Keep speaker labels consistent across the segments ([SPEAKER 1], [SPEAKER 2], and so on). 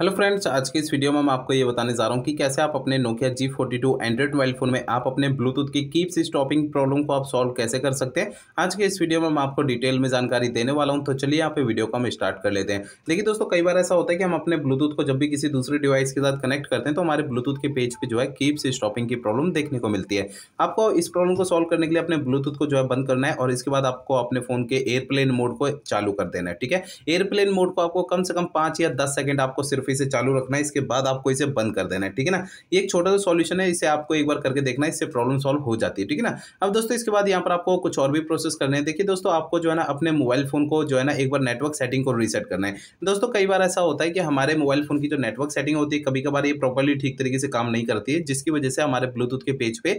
[SPEAKER 1] hello friends आज के इस वीडियो में मैं आपको ये बताने जा रहा हूँ कि कैसे आप अपने Nokia G forty two Android mobile phone में आप अपने ब्लूटूथ की कीप्स स्टॉपिंग प्रॉब्लम को आप सॉल्व कैसे कर सकते हैं आज के इस वीडियो में मैं आपको डिटेल में जानकारी देने वाला हूँ तो चलिए आप वीडियो को हम स्टार्ट कर लेते हैं देखिए दोस्तों कई बार ऐसा होता है कि हम अपने ब्लूटूथ को जब भी किसी दूसरे डिवाइस के साथ कनेक्ट करते हैं तो हमारे ब्लूटूथ के पेज पर जो है कीप्स स्टॉपिंग की प्रॉब्लम देखने को मिलती है आपको इस प्रॉब्लम को सॉल्व करने के लिए अपने ब्लूटूथ को जो है बंद करना है और इसके बाद आपको अपने फोन के एयरप्लेन मोड को चालू कर देना है ठीक है एयरप्लेन मोड को आपको कम से कम पाँच या दस सेकेंड आपको सिर्फ फिर से चालू रखना है इसके बाद आपको इसे बंद कर देना है ठीक है ना ये एक छोटा सा सॉल्यूशन है इसे आपको एक बार करके देखना है इससे प्रॉब्लम सॉल्व हो जाती है ठीक है ना अब दोस्तों इसके बाद यहाँ पर आपको कुछ और भी प्रोसेस करने हैं देखिए दोस्तों आपको जो है ना अपने मोबाइल फोन को जो है ना एक बार नेटवर्क सेटिंग को रीसेट करना है दोस्तों कई बार ऐसा होता है कि हमारे मोबाइल फोन की जो नेटवर्क सेटिंग होती है कभी कभार ये प्रॉपरली ठीक तरीके से काम नहीं करती है जिसकी वजह से हमारे ब्लूटूथ के पेज पे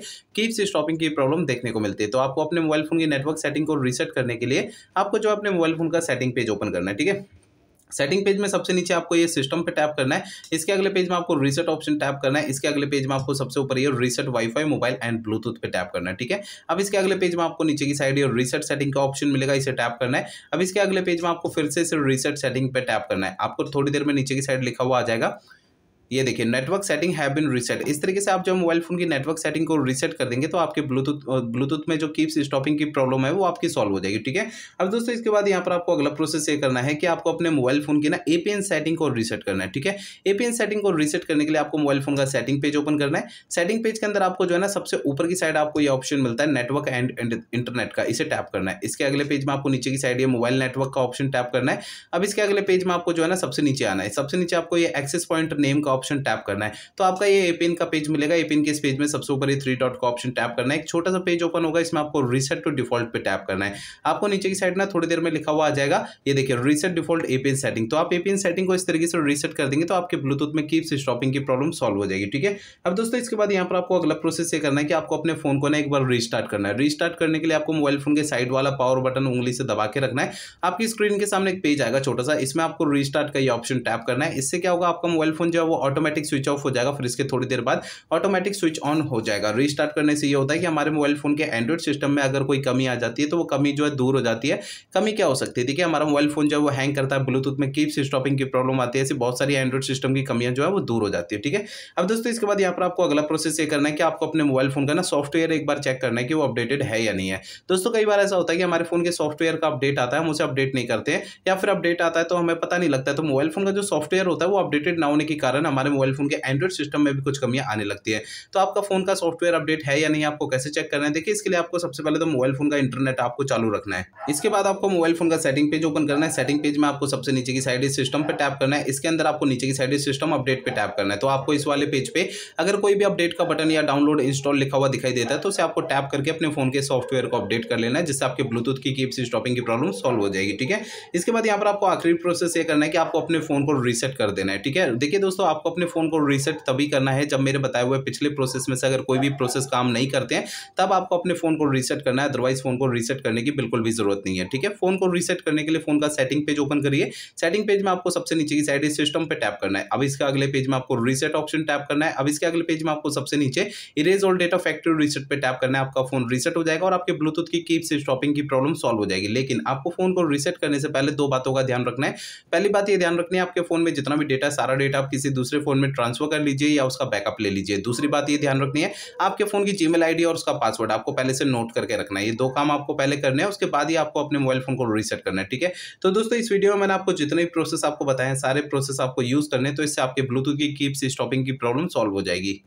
[SPEAKER 1] से स्टॉपिंग की प्रॉब्लम देखने को मिलती है तो आपको अपने मोबाइल फोन की नेटवर्क सेटिंग को रीसेट करने के लिए आपको जो अपने मोबाइल फोन का सेटिंग पेज ओपन करना है ठीक है सेटिंग पेज में सबसे नीचे आपको ये सिस्टम पे टैप करना है इसके अगले पेज में आपको रीसेट ऑप्शन टैप करना है इसके अगले पेज में आपको सबसे ऊपर ये reset wifi mobile and Bluetooth पे टैप करना है ठीक है अब इसके अगले पेज में आपको नीचे की साइड ये रीसेट सेटिंग का ऑप्शन मिलेगा इसे टैप करना है अब इसके अगले पेज में आपको फिर से रीसेट सेटिंग पे टैप करना है आपको थोड़ी देर में नीचे की साइड लिखा हुआ आ जाएगा ये देखिए network setting have been reset इस तरीके से आप जब मोबाइल फोन की नेटवर्क सेटिंग को रीसेट कर देंगे तो आपके ब्लूटूथ ब्लूटूथ में जो कीप्स स्टॉपिंग की प्रॉब्लम है वो आपकी सॉल्व हो जाएगी ठीक है अब दोस्तों इसके बाद यहाँ पर आपको अगला प्रोसेस ये करना है कि आपको अपने मोबाइल फोन की ना एपीएन सेटिंग को रीसेट करना है ठीक है एपीएन सेटिंग को रीसेट करने के लिए आपको मोबाइल फोन का सेटिंग पेज ओपन करना है सेटिंग पेज के अंदर आपको जो है ना सबसे ऊपर की साइड आपको ये ऑप्शन मिलता है नेटवर्क एंड इंटरनेट का इसे टैप करना है इसके अगले पेज में आपको नीचे की साइड ये मोबाइल नेटवर्क का ऑप्शन टैप करना है अब इसके अगले पेज में आपको जो है ना सबसे नीचे आना है सबसे नीचे आपको ये एक्सेस पॉइंट नेम का ऑप्शन टैप करना है तो आपका ये एपिन का पेज मिलेगा एपिन के इस पेज में सबसे ऊपर ये थ्री डॉट का ऑप्शन टैप करना है एक छोटा सा पेज ओपन होगा इसमें आपको रीसेट टू डिफॉल्ट पे टैप करना है आपको नीचे की साइड ना थोड़ी देर में लिखा हुआ आ जाएगा ये देखिए रीसेट डिफॉल्ट एपिन सेटिंग तो आप एपिन सेटिंग को इस तरीके से रीसेट कर देंगे तो आपके ब्लूटूथ में कीप स्टॉपिंग की प्रॉब्लम सॉल्व हो जाएगी ठीक है अब दोस्तों इसके बाद यहाँ पर आपको अगला प्रोसेस ये करना है कि आपको अपने फोन को ना एक बार रिस्टार्ट करना है रिस्टार्ट करने के लिए आपको मोबाइल फोन के साइड वाला पावर बटन उंगली से दबा के रखना है आपकी स्क्रीन के सामने एक पेज आएगा छोटा सा इसमें आपको रिस्टार्ट का ये ऑप्शन टैप करना है इससे क्या होगा आपका मोबाइल फोन जो है वो ऑटोमेटिक स्विच ऑफ हो जाएगा फिर इसके थोड़ी देर बाद ऑटोमेटिक स्विच ऑन हो जाएगा रिस्टार्ट करने से ये होता है कि हमारे मोबाइल फ़ोन के एंड्रॉइड सिस्टम में अगर कोई कमी आ जाती है तो वो कमी जो है दूर हो जाती है कमी क्या हो सकती है देखिए हमारा मोबाइल फ़ोन जो है वो हैंग करता है ब्लूटूथ में कीप स्टॉपिंग की प्रॉब्लम आती है ऐसी बहुत सारी एंड्रॉइड सिस्टम की कमियां जो है वो दूर हो जाती है ठीक है अब दोस्तों इसके बाद यहाँ पर आपको अगला प्रोसेस ये करना है कि आपको अपने मोबाइल फ़ोन का ना सॉफ्टवेयर एक बार चेक करना है कि वो अपडेटेड है या नहीं है दोस्तों कई बार ऐसा होता है कि हमारे फ़ोन के सॉफ्टवेयर का अपडेट आता है हम उसे अपडेट नहीं करते हैं या फिर अपडेट आता है तो हमें पता नहीं लगता है तो मोबाइल फ़ोन का जो सॉफ्टवेयर होता है वो अपडेटेड ना होने के कारण हमारे हमारे मोबाइल फ़ोन के एंड्रॉइड सिस्टम में भी कुछ कमियां आने लगती है तो आपका फ़ोन का सॉफ्टवेयर अपडेट है या नहीं आपको कैसे चेक करना है देखिए इसके लिए आपको सबसे पहले तो मोबाइल फ़ोन का इंटरनेट आपको चालू रखना है इसके बाद आपको मोबाइल फ़ोन का सेटिंग पेज ओपन करना है सेटिंग पेज में आपको सबसे नीचे की साइड सिस्टम पर टैप करना है इसके अंदर आपको नीचे की साइड सिस्टम अपडेट पर टैप करना है तो आपको इस वाले पेज पर अगर कोई भी अपडेट का बटन या डाउनलोड इंस्टॉल लिखा हुआ दिखाई देता है तो उसे आपको टैप करके अपने फ़ोन के सॉफ्टवेयर को अपडेट कर लेना है जिससे आपके ब्लूटूथ की कीप स्टॉपिंग की प्रॉब्लम सॉल्व हो जाएगी ठीक है इसके बाद यहाँ पर आपको आखिरी प्रोसेस ये करना है कि आपको अपने फ़ोन को रीसेट कर देना है ठीक है देखिए दोस्तों आपको अपने फ़ोन को रीसेट तभी करना है जब मेरे बताए हुए पिछले प्रोसेस में से अगर कोई भी प्रोसेस काम नहीं करते हैं तब आपको अपने फ़ोन को रीसेट करना है अदरवाइज फ़ोन को रीसेट करने की बिल्कुल भी ज़रूरत नहीं है ठीक है फ़ोन को रीसेट करने के लिए फ़ोन का सेटिंग पेज ओपन करिए सेटिंग पेज में आपको सबसे नीचे की साइड इस सिस्टम पर टैप करना है अब इसके अगले पेज में आपको रीसेट ऑप्शन टैप करना है अब इसके अगले पेज में आपको सबसे नीचे erase all data factory reset पर टैप करना है आपका फ़ोन रीसेट हो जाएगा और आपके ब्लूटूथ की कीप स्टॉपिंग की प्रॉब्लम सॉल्व हो जाएगी लेकिन आपको फ़ोन को रीसेट करने से पहले दो बातों का ध्यान रखना है पहली बात ये ध्यान रखनी है आपके फ़ोन में जितना भी डेटा सारा डेटा आप किसी दूसरे दूसरे फ़ोन में ट्रांसफ़र कर लीजिए या उसका बैकअप ले लीजिए दूसरी बात ये ध्यान रखनी है आपके फ़ोन की जीमेल आईडी और उसका पासवर्ड आपको पहले से नोट करके रखना है ये दो काम आपको पहले करने हैं उसके बाद ही आपको अपने मोबाइल फ़ोन को रीसेट करना है ठीक है तो दोस्तों इस वीडियो में मैंने आपको जितने भी प्रोसेस आपको बताए सारे प्रोसेस आपको यूज़ करने तो इससे आपके ब्लूटूथ की कीप स्टॉपिंग की प्रॉब्लम सॉल्व हो जाएगी